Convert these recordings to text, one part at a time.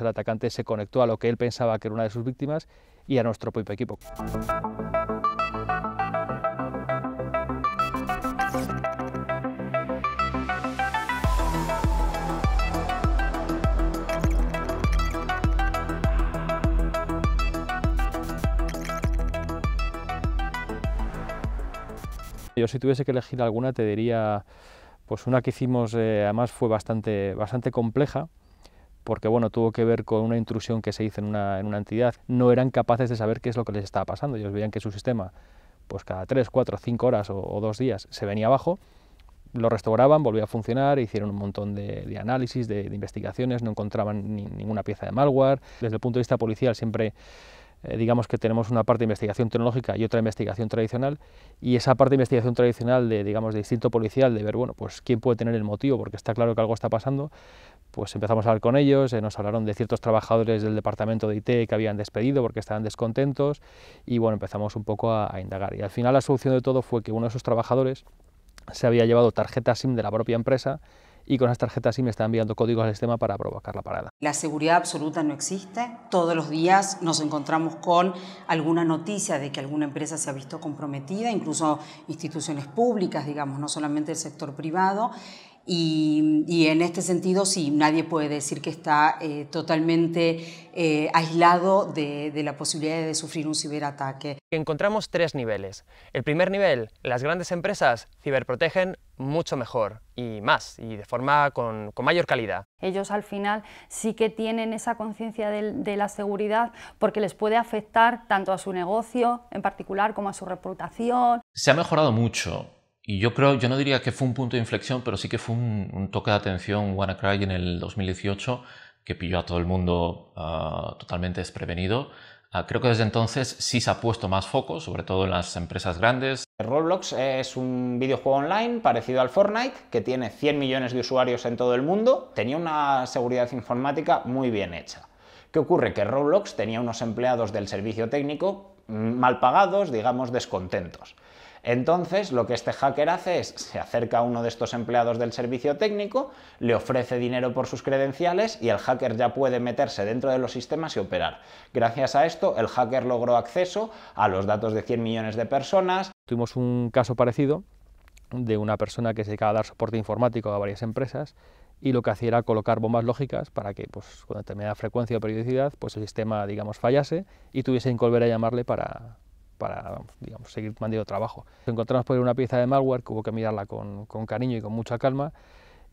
El atacante se conectó a lo que él pensaba que era una de sus víctimas y a nuestro propio equipo. Yo si tuviese que elegir alguna te diría, pues una que hicimos eh, además fue bastante, bastante compleja, porque bueno, tuvo que ver con una intrusión que se hizo en una, entidad, no eran capaces de saber qué es lo que les estaba pasando. Ellos veían que su sistema, pues cada 3, 4, 5 horas o, dos días se venía abajo, lo restauraban, volvía a funcionar, hicieron un montón de, análisis, de, investigaciones, no encontraban ninguna pieza de malware. Desde el punto de vista policial siempre eh, digamos que tenemos una parte de investigación tecnológica y otra investigación tradicional y esa parte de investigación tradicional de digamos de instinto policial de ver bueno pues quién puede tener el motivo porque está claro que algo está pasando pues empezamos a hablar con ellos, eh, nos hablaron de ciertos trabajadores del departamento de IT que habían despedido porque estaban descontentos y bueno, empezamos un poco a, indagar. Y al final la solución de todo fue que uno de esos trabajadores se había llevado tarjetas SIM de la propia empresa y con las tarjetas SIM está enviando códigos al sistema para provocar la parada. La seguridad absoluta no existe. Todos los días nos encontramos con alguna noticia de que alguna empresa se ha visto comprometida, incluso instituciones públicas, digamos, no solamente el sector privado. Y, en este sentido, sí, nadie puede decir que está eh, totalmente eh, aislado de, la posibilidad de sufrir un ciberataque. Encontramos tres niveles. El primer nivel, las grandes empresas ciberprotegen mucho mejor y más, y de forma con, mayor calidad. Ellos al final sí que tienen esa conciencia de la seguridad porque les puede afectar tanto a su negocio en particular como a su reputación. Se ha mejorado mucho yo creo, yo no diría que fue un punto de inflexión, pero sí que fue un, toque de atención WannaCry en el 2018 que pilló a todo el mundo ah, totalmente desprevenido. Ah, creo que desde entonces sí se ha puesto más foco, sobre todo en las empresas grandes. Roblox es un videojuego online parecido al Fortnite, que tiene 100 millones de usuarios en todo el mundo. Tenía una seguridad informática muy bien hecha. ¿Qué ocurre? Que Roblox tenía unos empleados del servicio técnico mal pagados, digamos, descontentos. Entonces, lo que este hacker hace es, se acerca a uno de estos empleados del servicio técnico, le ofrece dinero por sus credenciales y el hacker ya puede meterse dentro de los sistemas y operar. Gracias a esto, el hacker logró acceso a los datos de 100 millones de personas. Tuvimos un caso parecido de una persona que se dedicaba a dar soporte informático a varias empresas y lo que hacía era colocar bombas lógicas para que pues, con determinada frecuencia o periodicidad pues, el sistema digamos, fallase y tuviesen que volver a llamarle para, para digamos, seguir mandando trabajo. Encontramos por una pieza de malware que hubo que mirarla con, cariño y con mucha calma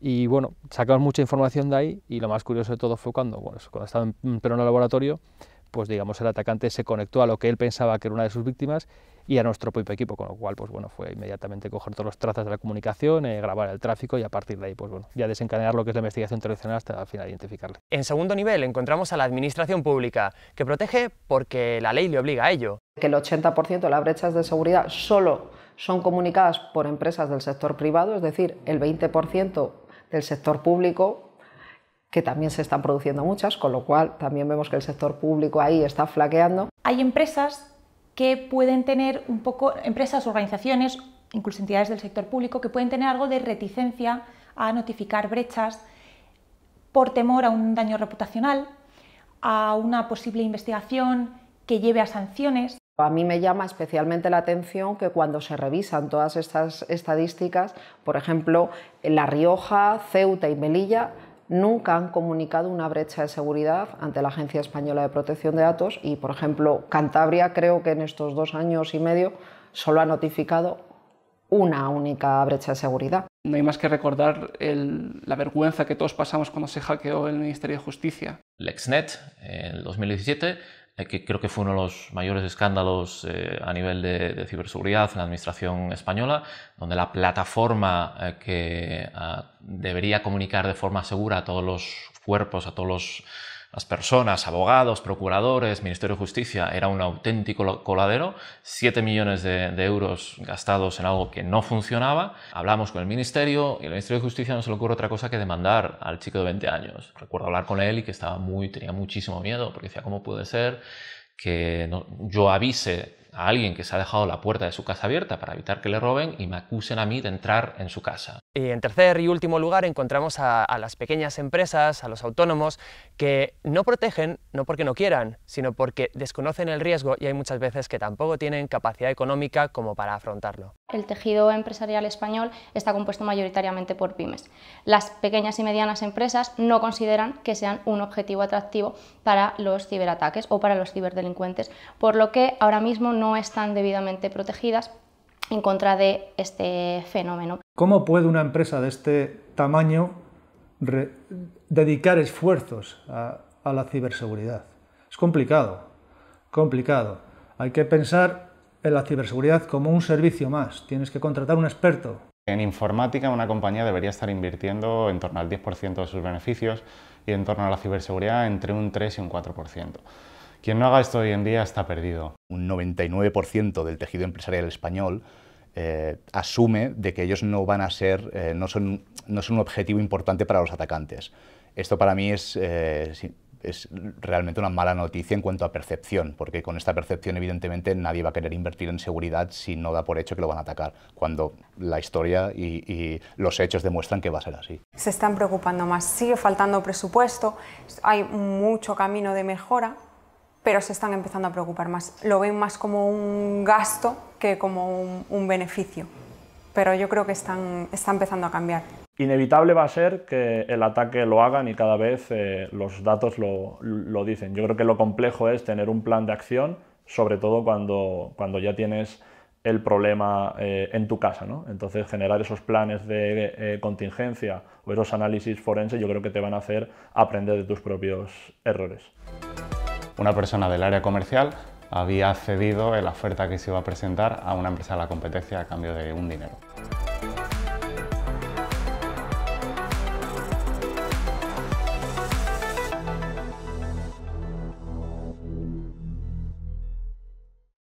y bueno, sacamos mucha información de ahí y lo más curioso de todo fue cuando, bueno, cuando estaba en, pero en el laboratorio, pues digamos el atacante se conectó a lo que él pensaba que era una de sus víctimas y a nuestro propio equipo, con lo cual pues bueno, fue inmediatamente coger todos los trazas de la comunicación, eh, grabar el tráfico y a partir de ahí pues bueno, ya desencadenar lo que es la investigación tradicional hasta al final identificarle. En segundo nivel encontramos a la administración pública, que protege porque la ley le obliga a ello. Que el 80% de las brechas de seguridad solo son comunicadas por empresas del sector privado, es decir, el 20% del sector público que también se están produciendo muchas, con lo cual también vemos que el sector público ahí está flaqueando. Hay empresas que pueden tener un poco empresas, organizaciones, incluso entidades del sector público, que pueden tener algo de reticencia a notificar brechas por temor a un daño reputacional, a una posible investigación que lleve a sanciones. A mí me llama especialmente la atención que cuando se revisan todas estas estadísticas, por ejemplo, en La Rioja, Ceuta y Melilla nunca han comunicado una brecha de seguridad ante la Agencia Española de Protección de Datos y, por ejemplo, Cantabria creo que en estos dos años y medio solo ha notificado una única brecha de seguridad. No hay más que recordar la vergüenza que todos pasamos cuando se hackeó el Ministerio de Justicia. LexNet, en 2017, eh, que creo que fue uno de los mayores escándalos eh, a nivel de, ciberseguridad en la administración española, donde la plataforma eh, que ah, debería comunicar de forma segura a todos los cuerpos, a todos los las personas, abogados, procuradores, Ministerio de Justicia, era un auténtico coladero, 7 millones de, euros gastados en algo que no funcionaba. Hablamos con el Ministerio y el Ministerio de Justicia no se le ocurre otra cosa que demandar al chico de 20 años. Recuerdo hablar con él y que estaba muy, tenía muchísimo miedo, porque decía, ¿cómo puede ser? que yo avise a alguien que se ha dejado la puerta de su casa abierta para evitar que le roben y me acusen a mí de entrar en su casa. Y en tercer y último lugar encontramos a, las pequeñas empresas, a los autónomos, que no protegen no porque no quieran, sino porque desconocen el riesgo y hay muchas veces que tampoco tienen capacidad económica como para afrontarlo. El tejido empresarial español está compuesto mayoritariamente por pymes. Las pequeñas y medianas empresas no consideran que sean un objetivo atractivo para los ciberataques o para los ciberdelincuentes, por lo que ahora mismo no están debidamente protegidas en contra de este fenómeno. ¿Cómo puede una empresa de este tamaño dedicar esfuerzos a, la ciberseguridad? Es complicado, complicado. Hay que pensar en la ciberseguridad como un servicio más. Tienes que contratar un experto, en informática, una compañía debería estar invirtiendo en torno al 10% de sus beneficios y en torno a la ciberseguridad entre un 3 y un 4%. Quien no haga esto hoy en día está perdido. Un 99% del tejido empresarial español eh, asume de que ellos no van a ser, eh, no, son, no son un objetivo importante para los atacantes. Esto para mí es, eh, es realmente una mala noticia en cuanto a percepción, porque con esta percepción evidentemente nadie va a querer invertir en seguridad si no da por hecho que lo van a atacar, cuando la historia y, y los hechos demuestran que va a ser así. Se están preocupando más, sigue faltando presupuesto, hay mucho camino de mejora, pero se están empezando a preocupar más. Lo ven más como un gasto que como un, beneficio, pero yo creo que están, está empezando a cambiar. Inevitable va a ser que el ataque lo hagan y cada vez eh, los datos lo, lo, dicen. Yo creo que lo complejo es tener un plan de acción, sobre todo cuando, cuando ya tienes el problema eh, en tu casa. ¿no? Entonces, generar esos planes de eh, contingencia o esos análisis forenses yo creo que te van a hacer aprender de tus propios errores. Una persona del área comercial había cedido la oferta que se iba a presentar a una empresa de la competencia a cambio de un dinero.